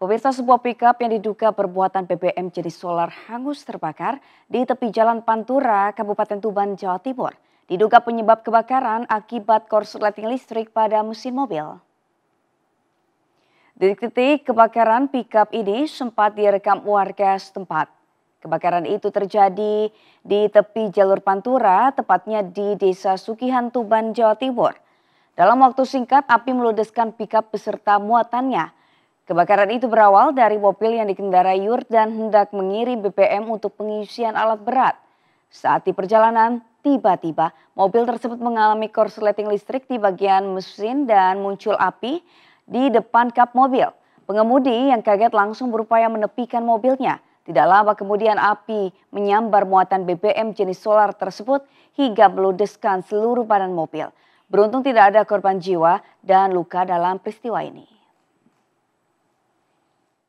Pemirsa sebuah pickup yang diduga perbuatan BBM jenis solar hangus terbakar di tepi Jalan Pantura, Kabupaten Tuban, Jawa Timur. Diduga penyebab kebakaran akibat korsleting listrik pada mesin mobil. Detik-detik kebakaran pickup ini sempat direkam warga setempat. Kebakaran itu terjadi di tepi jalur Pantura, tepatnya di Desa Sukihan, Tuban, Jawa Timur. Dalam waktu singkat, api meludeskan pickup beserta muatannya Kebakaran itu berawal dari mobil yang dikendarai Yur dan hendak mengirim BBM untuk pengisian alat berat. Saat di perjalanan, tiba-tiba mobil tersebut mengalami korsleting listrik di bagian mesin dan muncul api di depan kap mobil. Pengemudi yang kaget langsung berupaya menepikan mobilnya. Tidak lama kemudian api menyambar muatan BBM jenis solar tersebut hingga meludeskan seluruh badan mobil. Beruntung tidak ada korban jiwa dan luka dalam peristiwa ini.